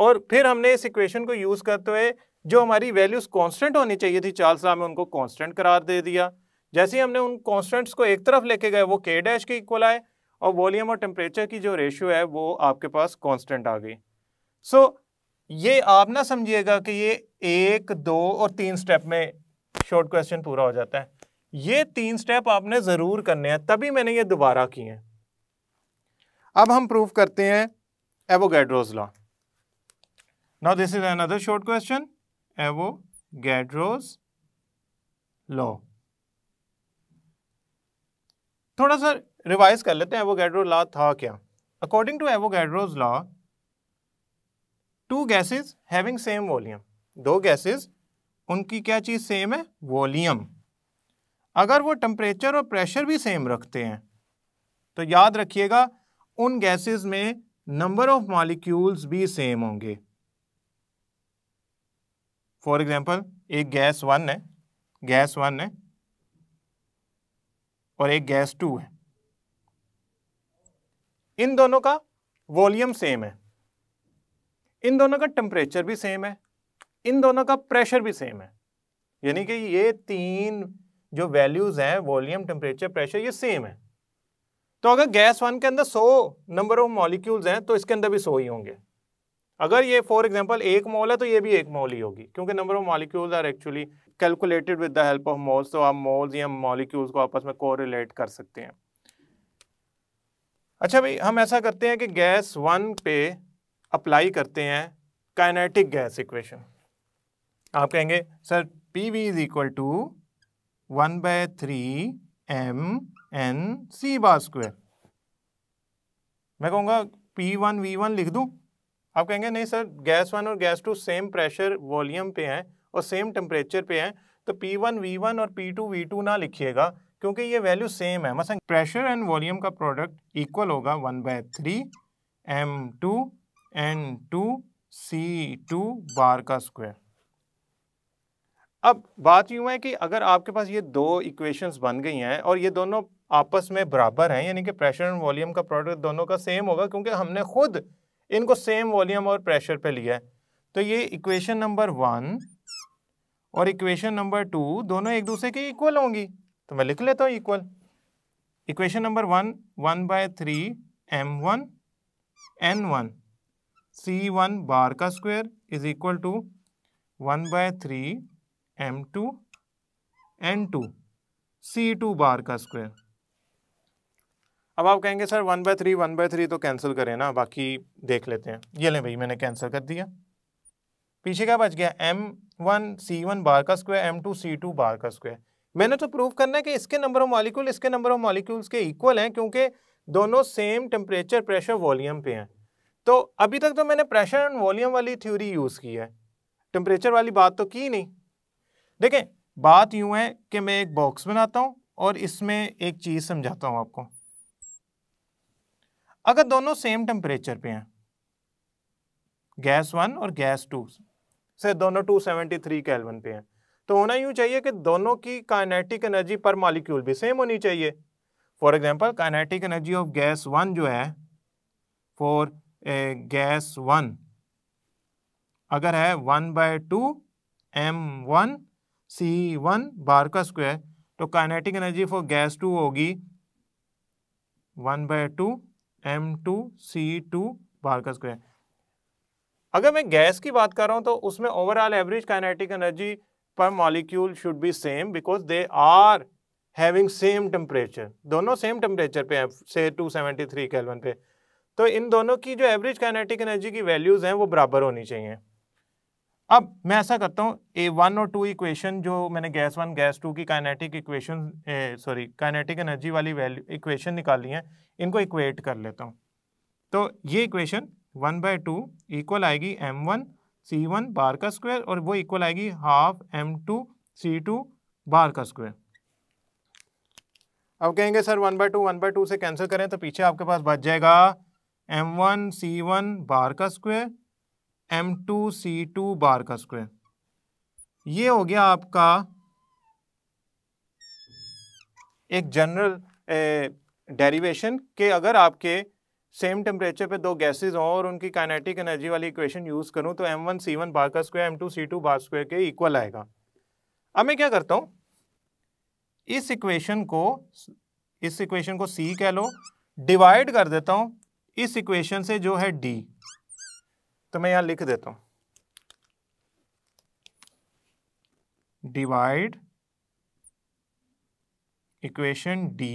और फिर हमने इस इक्वेशन को यूज़ करते हुए जो हमारी वैल्यूज़ कांस्टेंट होनी चाहिए थी चार्ल्स में उनको कांस्टेंट करार दे दिया जैसे ही हमने उन कांस्टेंट्स को एक तरफ लेके गए वो के डैश के इक्वल आए और वॉल्यूम और टेम्परेचर की जो रेशियो है वो आपके पास कॉन्स्टेंट आ गई सो so, ये आप ना समझिएगा कि ये एक दो और तीन स्टेप में शॉर्ट क्वेश्चन पूरा हो जाता है ये तीन स्टेप आपने ज़रूर करने हैं तभी मैंने ये दोबारा किए हैं अब हम प्रूव करते हैं Avogadro's law Now this is another short question, Avogadro's law. थोड़ा सा रिवाइज कर लेते हैं एवोगैड्रो लॉ था क्या according to Avogadro's law two gases having same volume दो गैसेज उनकी क्या चीज़ सेम है वॉल्यूम अगर वो टम्परेचर और प्रेशर भी सेम रखते हैं तो याद रखिएगा उन गैसेस में नंबर ऑफ मॉलिक्यूल्स भी सेम होंगे फॉर एग्जाम्पल एक गैस वन है गैस वन है और एक गैस टू है इन दोनों का वॉल्यूम सेम है इन दोनों का टेम्परेचर भी सेम है इन दोनों का प्रेशर भी सेम है यानी कि ये तीन जो वैल्यूज़ हैं वॉल्यूम टेम्परेचर प्रेशर ये सेम है तो अगर गैस वन के अंदर सौ नंबर ऑफ मॉलिक्यूल्स हैं तो इसके अंदर भी सौ ही होंगे अगर ये फॉर एग्जाम्पल एक मॉल है तो ये भी एक मॉल ही होगी क्योंकि number of molecules are actually calculated with the help of moles तो आप मॉल्स या मॉलिक्यूल्स को आपस में कोरिलेट कर सकते हैं अच्छा भाई हम ऐसा करते हैं कि गैस वन पे अप्लाई करते हैं काइनेटिक गैस इक्वेशन आप कहेंगे sir P V is equal to one by three M N C bar square मैं कहूँगा पी वन वी वन लिख दूँ आप कहेंगे नहीं सर गैस वन और gas two same pressure volume पे हैं और सेम टेम्परेचर पे हैं तो पी वन वी वन और पी टू वी टू ना लिखिएगा क्योंकि ये वैल्यू सेम है मसलन प्रेशर एंड वॉल्यूम का प्रोडक्ट इक्वल होगा one by three M two N two C two bar का स्क्वायर अब बात यूँ है कि अगर आपके पास ये दो इक्वेशंस बन गई हैं और ये दोनों आपस में बराबर हैं यानी कि प्रेशर एंड वॉल्यूम का प्रोडक्ट दोनों का सेम होगा क्योंकि हमने खुद इनको सेम वॉल्यूम और प्रेशर पे लिया है तो ये इक्वेशन नंबर वन और इक्वेशन नंबर टू दोनों एक दूसरे के इक्वल होंगी तो मैं लिख लेता हूँ equal equation number one one by three M one N one C one bar का square is equal to one by three M two N two C two bar का स्क्वायर अब आप कहेंगे sir one by three one by three तो cancel करें ना बाकी देख लेते हैं ये ले भाई मैंने कैंसिल कर दिया पीछे क्या बच गया M one C one bar का square M two C two bar का स्क्वायर मैंने तो प्रूव करना है कि इसके नंबर ऑफ मॉलिक्यूल इसके नंबर ऑफ मॉलिक्यूल्स के इक्वल हैं क्योंकि दोनों सेम टेम्परेचर प्रेशर वॉल्यूम पे हैं तो अभी तक तो मैंने प्रेशर एंड वॉल्यूम वाली थ्योरी यूज़ की है टेम्परेचर वाली बात तो की नहीं देखें बात यूँ है कि मैं एक बॉक्स बनाता हूँ और इसमें एक चीज़ समझाता हूँ आपको अगर दोनों सेम टेम्परेचर पे हैं गैस वन और गैस टू से दोनों 273 सेवेंटी थ्री कैलवन पे हैं तो होना यूँ चाहिए कि दोनों की काइनेटिक एनर्जी पर मॉलिक्यूल भी सेम होनी चाहिए for example kinetic energy of gas one जो है फॉर गैस वन अगर है one by two M one C one bar का स्क्वायर तो kinetic energy for gas two होगी one by two M two C two bar का square अगर मैं गैस की बात कर रहा हूँ तो उसमें overall average kinetic energy per molecule should be same because they are having same temperature दोनों सेम टेम्परेचर पे हैं से टू सेवेंटी थ्री पे तो इन दोनों की जो एवरेज काइनेटिक एनर्जी की वैल्यूज़ हैं वो बराबर होनी चाहिए अब मैं ऐसा करता हूँ ए वन और टू इक्वेशन जो मैंने गैस वन गैस टू की kinetic equation sorry kinetic energy वाली वैल्यू इक्वेशन निकाली है इनको इक्वेट कर लेता हूँ तो ये equation one by two equal आएगी M one C one bar का स्क्वायर और वो इक्वल आएगी half M two C two bar का स्क्वायर अब कहेंगे sir one by two one by two से कैंसिल करें तो पीछे आपके पास बच जाएगा M one C one bar का square M two C two bar का स्क्वायर ये हो गया आपका एक जनरल डेरिवेशन के अगर आपके सेम टेम्परेचर पे दो गैसेस हों और उनकी काइनेटिक एनर्जी वाली इक्वेशन यूज़ करूं तो M one C one bar का square M two C two bar square के इक्वल आएगा अब मैं क्या करता हूँ इस इक्वेशन को इस इक्वेशन को सी कह लो डिवाइड कर देता हूँ इस इक्वेशन से जो है डी तो मैं यहाँ लिख देता हूं divide equation D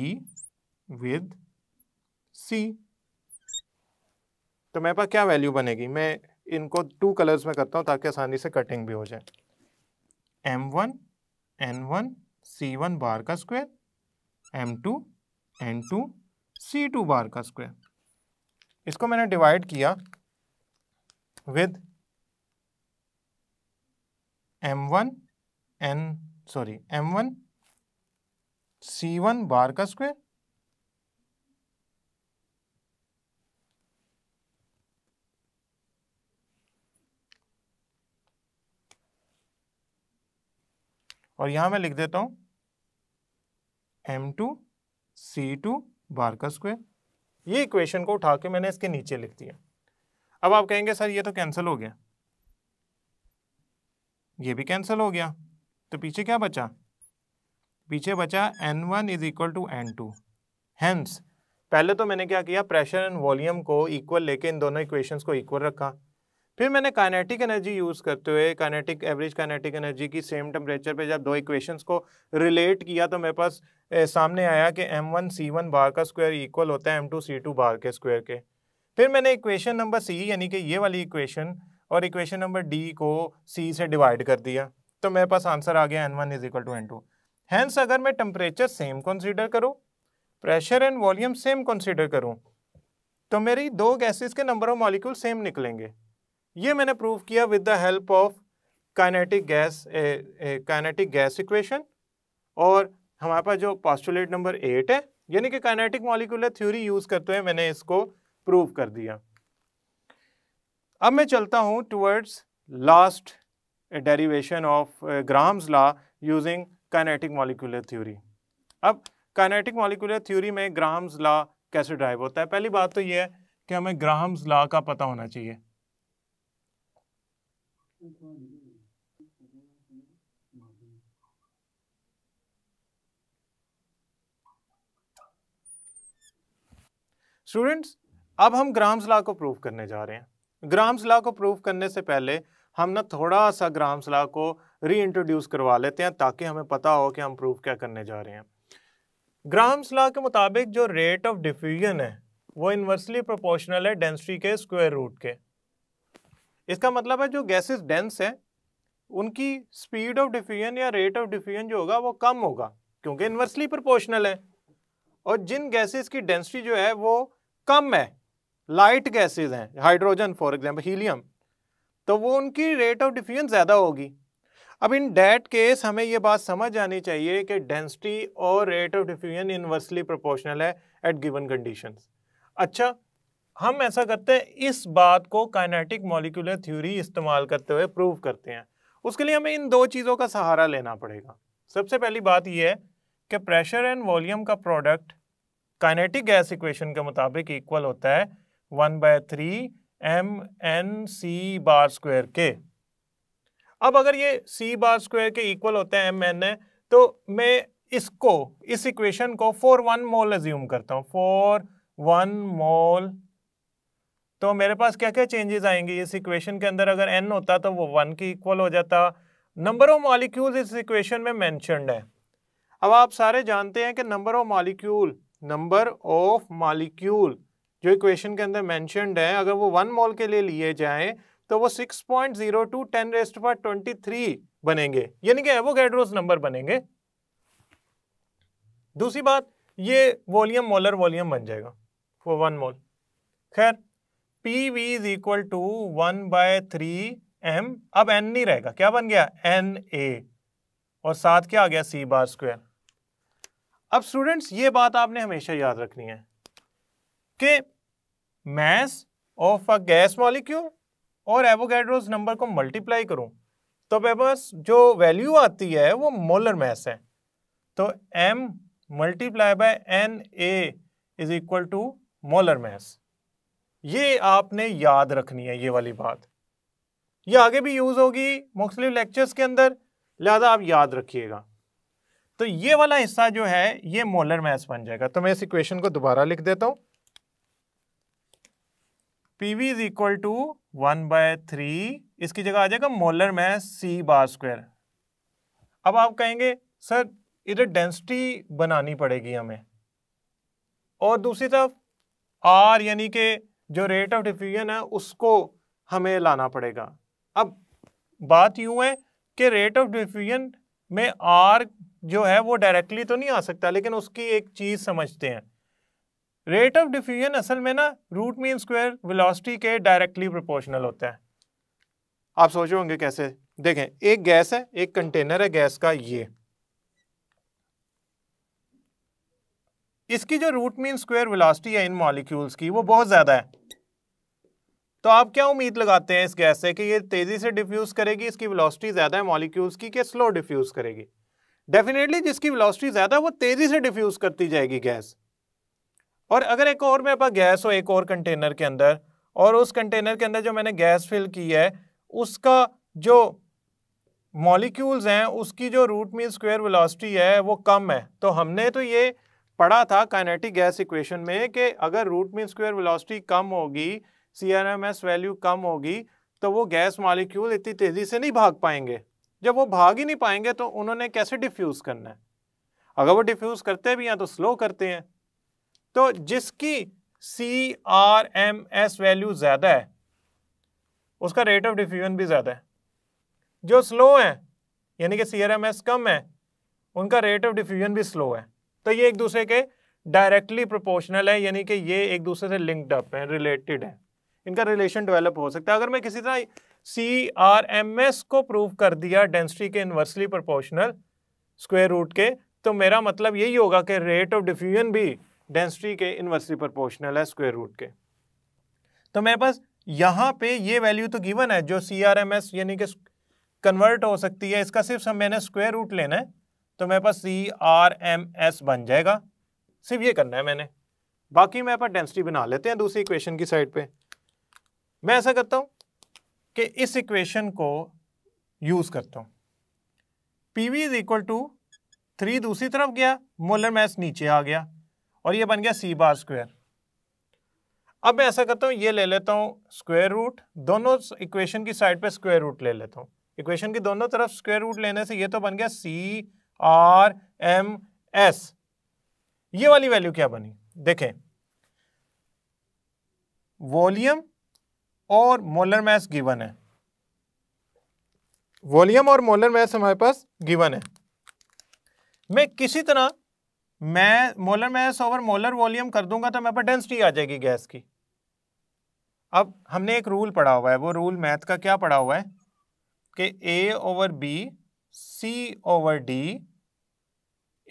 with C तो मेरे पास क्या वैल्यू बनेगी मैं इनको टू कलर्स में करता हूँ ताकि आसानी से कटिंग भी हो जाए M one N one C one bar का square M two N two C two bar का स्क्वायर इसको मैंने डिवाइड किया with m1 n sorry m1 c1 बार का स्क्वायर और यहां मैं लिख देता हूं m2 to C two bar का स्क्वायर ये इक्वेशन को उठा के मैंने इसके नीचे लिख दिया अब आप कहेंगे सर ये तो कैंसिल हो गया ये भी कैंसिल हो गया तो पीछे क्या बचा पीछे बचा N one is equal to N two hence पहले तो मैंने क्या किया प्रेशर एंड वॉल्यूम को इक्वल लेके इन दोनों इक्वेशंस को इक्वल रखा फिर मैंने काइनेटिक एनर्जी यूज़ करते हुए काइनेटिक एवरेज काइनेटिक एनर्जी की सेम टेम्परेचर पे जब दो इक्वेशंस को रिलेट किया तो मेरे पास ए, सामने आया कि M one C one bar का स्क्वायर इक्वल होता है M two C two bar के स्क्वायर के फिर मैंने इक्वेशन नंबर सी यानी कि ये वाली इक्वेशन और इक्वेशन नंबर डी को सी से डिवाइड कर दिया तो मेरे पास आंसर आ गया N one is equal to N two hence अगर मैं टेम्परेचर सेम कंसिडर करूँ pressure and volume same consider करूँ तो मेरी दो गैसेस के नंबर ऑफ मॉलिक्यूल सेम निकलेंगे ये मैंने प्रूव किया with the help of kinetic gas kinetic gas equation और हमारे पास जो पॉस्टुलेट नंबर एट है यानी कि काइनेटिक मॉलिकुलर थ्योरी यूज़ करते हुए मैंने इसको प्रूव कर दिया अब मैं चलता हूं towards last derivation of Graham's law using kinetic molecular theory अब काइनेटिक मॉलिकुलर थ्योरी में ग्राम्स लॉ कैसे ड्राइव होता है पहली बात तो यह है कि हमें ग्राम्स लॉ का पता होना चाहिए स्टूडेंट्स अब हम ग्राम्स लॉ को प्रूव करने जा रहे हैं ग्राम्स लॉ को प्रूव करने से पहले हम ना थोड़ा सा ग्राम्स लॉ को रीइंट्रोड्यूस करवा लेते हैं ताकि हमें पता हो कि हम प्रूव क्या करने जा रहे हैं ग्राम्स लॉ के मुताबिक जो रेट ऑफ डिफ्यूजन है वो इन्वर्सली प्रोपोर्शनल है डेंसिटी के स्क्वायर रूट के इसका मतलब है जो गैसेस डेंस हैं उनकी स्पीड ऑफ डिफ्यूजन या रेट ऑफ डिफ्यूजन जो होगा वो कम होगा क्योंकि इन्वर्सली प्रोपोर्शनल है और जिन गैसेस की डेंसिटी जो है वो कम है लाइट गैसेज हैं हाइड्रोजन फॉर एग्जाम्पल हीलियम तो वो उनकी रेट ऑफ डिफ्यूजन ज़्यादा होगी अब इन डैट केस हमें ये बात समझ आनी चाहिए कि डेंसिटी और rate of diffusion inversely proportional है एट गिवन कंडीशंस अच्छा हम ऐसा करते हैं इस बात को काइनेटिक मॉलिकुलर थ्योरी इस्तेमाल करते हुए प्रूव करते हैं उसके लिए हमें इन दो चीज़ों का सहारा लेना पड़ेगा सबसे पहली बात यह है कि प्रेशर एंड वॉल्यूम का प्रोडक्ट काइनेटिक गैस इक्वेशन के मुताबिक इक्वल होता है one by three M N C bar square के अब अगर ये सी बार स्क्वायर के इक्वल होते हैं एम एन है तो मैं इसको इस इक्वेशन को फोर वन मोल एज्यूम करता हूँ फोर वन मोल तो मेरे पास क्या क्या चेंजेस आएंगे इस इक्वेशन के अंदर अगर एन होता तो वो वन के इक्वल हो जाता नंबर ऑफ मॉलिक्यूल इस इक्वेशन में मैंशनड है अब आप सारे जानते हैं कि number of molecule number of molecule जो इक्वेशन के अंदर मैंशनड है अगर वो वन मॉल के लिए लिए जाए तो वो 6.0 point zero two ten raised for twenty three बनेंगे यानी कि एवोगेड्रोस नंबर बनेंगे दूसरी बात ये वॉल्यूम मोलर वॉल्यूम बन जाएगा फॉर वन मोल खैर P V is equal to one by three M अब एन नहीं रहेगा क्या बन गया एन ए और साथ क्या आ गया सी बार स्क्वायर अब स्टूडेंट्स ये बात आपने हमेशा याद रखनी है कि mass of a gas molecule और एवोगैड्रोस नंबर को मल्टीप्लाई करूं तो मेरे पास जो वैल्यू आती है वो मोलर मैस है तो M multiply by N A is equal to molar mass ये आपने याद रखनी है ये वाली बात ये आगे भी यूज़ होगी मुख्तलि लेक्चर्स के अंदर लिहाजा आप याद रखिएगा तो ये वाला हिस्सा जो है ये मोलर मैस बन जाएगा तो मैं इस इक्वेशन को दोबारा लिख देता हूँ P V is equal to one by three इसकी जगह आ जाएगा मोलर में सी बार स्क्वायर अब आप कहेंगे सर इधर डेंसिटी बनानी पड़ेगी हमें और दूसरी तरफ आर यानी कि जो रेट ऑफ डिफ्यूजन है उसको हमें लाना पड़ेगा अब बात यूं है कि रेट ऑफ डिफ्यूजन में आर जो है वो डायरेक्टली तो नहीं आ सकता लेकिन उसकी एक चीज़ समझते हैं रेट ऑफ डिफ्यूजन असल में ना रूट मीन स्क्वायर वेलोसिटी के डायरेक्टली प्रोपोर्शनल होता है आप सोच रहे होंगे कैसे देखें एक गैस है एक कंटेनर है गैस का ये इसकी जो रूट मीन स्क्वायर वेलोसिटी है इन मॉलिक्यूल्स की वो बहुत ज़्यादा है तो आप क्या उम्मीद लगाते हैं इस गैस से कि ये तेज़ी से डिफ्यूज़ करेगी इसकी वेलोसिटी ज़्यादा है मॉलिक्यूल्स की कि स्लो डिफ्यूज़ करेगी डेफिनेटली जिसकी वेलोसिटी ज़्यादा है वो तेज़ी से डिफ्यूज़ करती जाएगी गैस और अगर एक और मेरे पास गैस हो एक और कंटेनर के अंदर और उस कंटेनर के अंदर जो मैंने गैस फिल की है उसका जो मॉलिक्यूल्स हैं उसकी जो रूट मीन स्क्वायर वेलोसिटी है वो कम है तो हमने तो ये पढ़ा था काइनेटिक गैस इक्वेशन में कि अगर रूट मीन स्क्वायर वेलोसिटी कम होगी C R M S value कम होगी तो वो गैस मॉलिक्यूल इतनी तेज़ी से नहीं भाग पाएंगे जब वो भाग ही नहीं पाएंगे तो उन्होंने कैसे डिफ्यूज़ करना है अगर वो डिफ्यूज़ करते भी हैं तो स्लो करते हैं तो जिसकी C R M S value ज़्यादा है उसका रेट ऑफ डिफ्यूजन भी ज़्यादा है जो स्लो है यानी कि सी आर एम एस कम है उनका रेट ऑफ डिफ्यूजन भी स्लो है तो ये एक दूसरे के डायरेक्टली प्रोपोर्शनल है यानी कि ये एक दूसरे से लिंक्ड अप है रिलेटेड है इनका रिलेशन डेवलप हो सकता है अगर मैं किसी तरह सी आर एम एस को प्रूव कर दिया डेंसिटी के इन्वर्सली प्रोपोर्शनल स्क्वेयर रूट के तो मेरा मतलब यही होगा कि रेट ऑफ डिफ्यूजन भी डेंसिटी के इनवर्सली प्रोपोर्शनल है स्क्वायर रूट के तो मेरे पास यहाँ पे ये वैल्यू तो गिवन है जो सी आर एम एस यानी कि कन्वर्ट हो सकती है इसका सिर्फ सब मैंने स्क्वेयर रूट लेना है तो मेरे पास सी आर एम एस बन जाएगा सिर्फ ये करना है मैंने बाकी मेरे पास डेंसिटी बना लेते हैं दूसरी इक्वेशन की साइड पे मैं ऐसा करता हूँ कि इस इक्वेशन को यूज़ करता हूँ P V is equal to three दूसरी तरफ गया मोलर मैस नीचे आ गया और ये बन गया सी बार स्क्वायर अब मैं ऐसा करता हूँ ये ले लेता हूँ स्क्वायर रूट दोनों इक्वेशन की साइड पे स्क्वायर रूट ले लेता हूँ इक्वेशन की दोनों तरफ स्क्वायर रूट लेने से ये तो बन गया सी आर एम एस ये वाली वैल्यू क्या बनी देखें वॉल्यूम और मोलर मैस गिवन है वॉल्यूम और मोलर मैस हमारे पास गिवन है मैं किसी तरह मैं molar mass over molar volume कर दूंगा तो मेरे पास डेंसिटी आ जाएगी गैस की अब हमने एक रूल पढ़ा हुआ है वो रूल मैथ का क्या पढ़ा हुआ है कि A over B C over D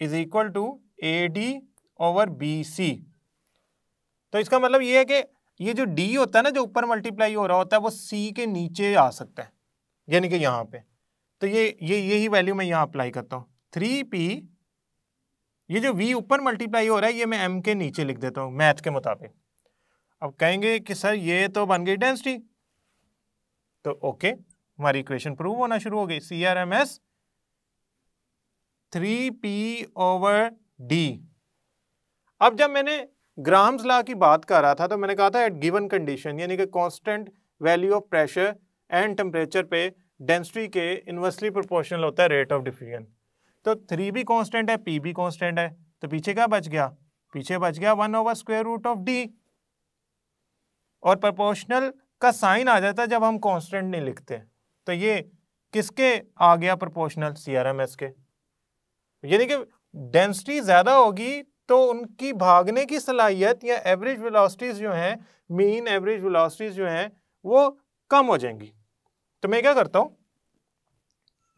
is equal to A D over B C तो इसका मतलब ये है कि ये जो डी होता है ना जो ऊपर मल्टीप्लाई हो रहा होता है वो सी के नीचे आ सकता है यानी कि यहाँ पे तो ये ये यही वैल्यू मैं यहाँ अप्लाई करता हूँ थ्री पी ये जो वी ऊपर मल्टीप्लाई हो रहा है ये मैं एम के नीचे लिख देता हूँ मैथ के मुताबिक अब कहेंगे कि सर ये तो बन गई डेंसिटी तो ओके हमारी इक्वेशन प्रूव होना शुरू हो गई C R M S three P over D अब जब मैंने ग्राम्स ला की बात कर रहा था तो मैंने कहा था एट गिवन कंडीशन यानी कि constant value of pressure and temperature पे डेंसिटी के इन्वर्सली प्रोपोर्शनल होता है रेट ऑफ डिफ्यूजन तो थ्री भी कॉन्स्टेंट है पी भी कॉन्स्टेंट है तो पीछे क्या बच गया पीछे बच गया one over square root of D और प्रोपोर्शनल का साइन आ जाता है जब हम कॉन्स्टेंट नहीं लिखते तो ये किसके आ गया प्रोपोर्शनल सीआरएमएस के यानी कि डेंसिटी ज़्यादा होगी तो उनकी भागने की सलाहियत या एवरेज वेलोसिटीज़ जो हैं मीन एवरेज वेलोसिटीज़ जो हैं वो कम हो जाएंगी तो मैं क्या करता हूँ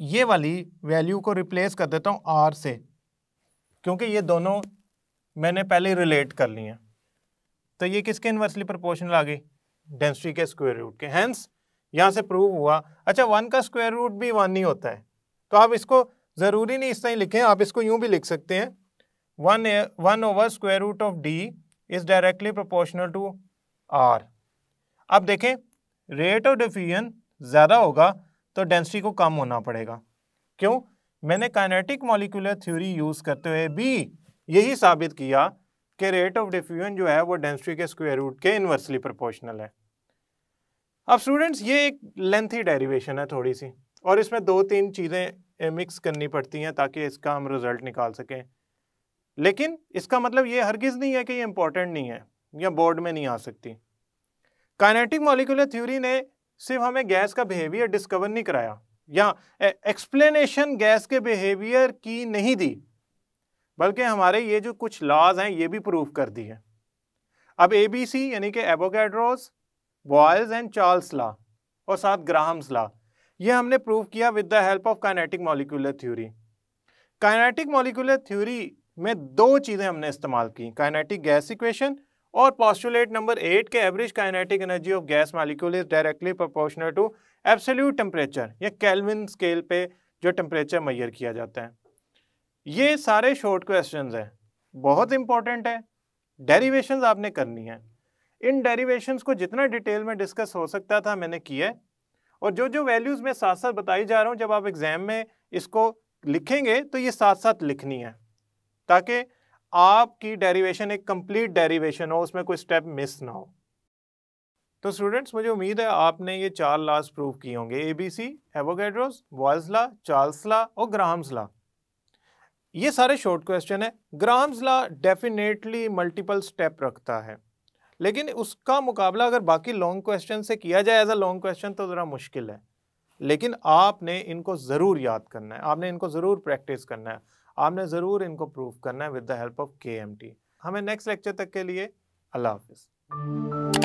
ये वाली वैल्यू को रिप्लेस कर देता हूँ आर से क्योंकि ये दोनों मैंने पहले रिलेट कर ली हैं तो ये किसके इन्वर्सली प्रोपोर्शनल आ गई डेंसिटी के स्क्वायर रूट के हैंस यहाँ से प्रूव हुआ अच्छा वन का स्क्वायर रूट भी वन ही होता है तो आप इसको ज़रूरी नहीं इस तरह लिखें आप इसको यूँ भी लिख सकते हैं one one over square root of D is directly proportional to R अब देखें रेट ऑफ डिफ्यूजन ज़्यादा होगा तो डेंसिटी को कम होना पड़ेगा क्यों मैंने काइनेटिक मॉलिकुलर थ्योरी यूज़ करते हुए भी यही साबित किया कि रेट ऑफ डिफ्यूजन जो है वो डेंसिटी के स्क्वायर रूट के इन्वर्सली प्रोपोर्शनल है अब स्टूडेंट्स ये एक लेंथी डेरिवेशन है थोड़ी सी और इसमें दो तीन चीज़ें मिक्स करनी पड़ती हैं ताकि इसका हम रिज़ल्ट निकाल सकें लेकिन इसका मतलब ये हरगिज़ नहीं है कि ये इंपॉर्टेंट नहीं है या बोर्ड में नहीं आ सकती काइनेटिक मॉलिकुलर थ्योरी ने सिर्फ हमें गैस का बिहेवियर डिस्कवर नहीं कराया या एक्सप्लेनेशन गैस के बिहेवियर की नहीं दी बल्कि हमारे ये जो कुछ लॉज हैं ये भी प्रूव कर दिए अब ए बी सी यानी कि Avogadro's Boyle's and Charles law और साथ ग्राहम्स ला ये हमने प्रूव किया with the help of kinetic molecular theory kinetic molecular theory में दो चीज़ें हमने इस्तेमाल की काइनेटिक गैस इक्वेशन और पॉस्टुलेट नंबर एट के average kinetic energy of gas molecule is directly proportional to absolute temperature या कैलविन स्केल पे जो टेम्परेचर मैयर किया जाता है ये सारे शॉर्ट क्वेश्चन हैं बहुत इंपॉर्टेंट है डेरीवेशन आपने करनी है इन डेरीवेशन को जितना डिटेल में डिस्कस हो सकता था मैंने किया और जो जो वैल्यूज़ मैं साथ साथ बताई जा रहा हूँ जब आप एग्ज़ाम में इसको लिखेंगे तो ये साथ साथ लिखनी है ताकि आपकी डेरिवेशन एक कंप्लीट डेरिवेशन हो उसमें कोई स्टेप मिस ना हो तो स्टूडेंट्स मुझे उम्मीद है आपने ये चार लास्ट प्रूव किए होंगे ए बी सी एवोगेड्रोस वॉल्सला चार्ल्सला और ग्राहम्सला ये सारे शॉर्ट क्वेश्चन है ग्राहम्सला डेफिनेटली मल्टीपल स्टेप रखता है लेकिन उसका मुकाबला अगर बाकी लॉन्ग क्वेश्चन से किया जाए एज अ लॉन्ग क्वेश्चन तो ज़रा मुश्किल है लेकिन आपने इनको ज़रूर याद करना है आपने इनको ज़रूर प्रैक्टिस करना है आपने ज़रूर इनको प्रूफ करना है विद द हेल्प ऑफ के हमें नेक्स्ट लेक्चर तक के लिए अल्लाह हाफिज़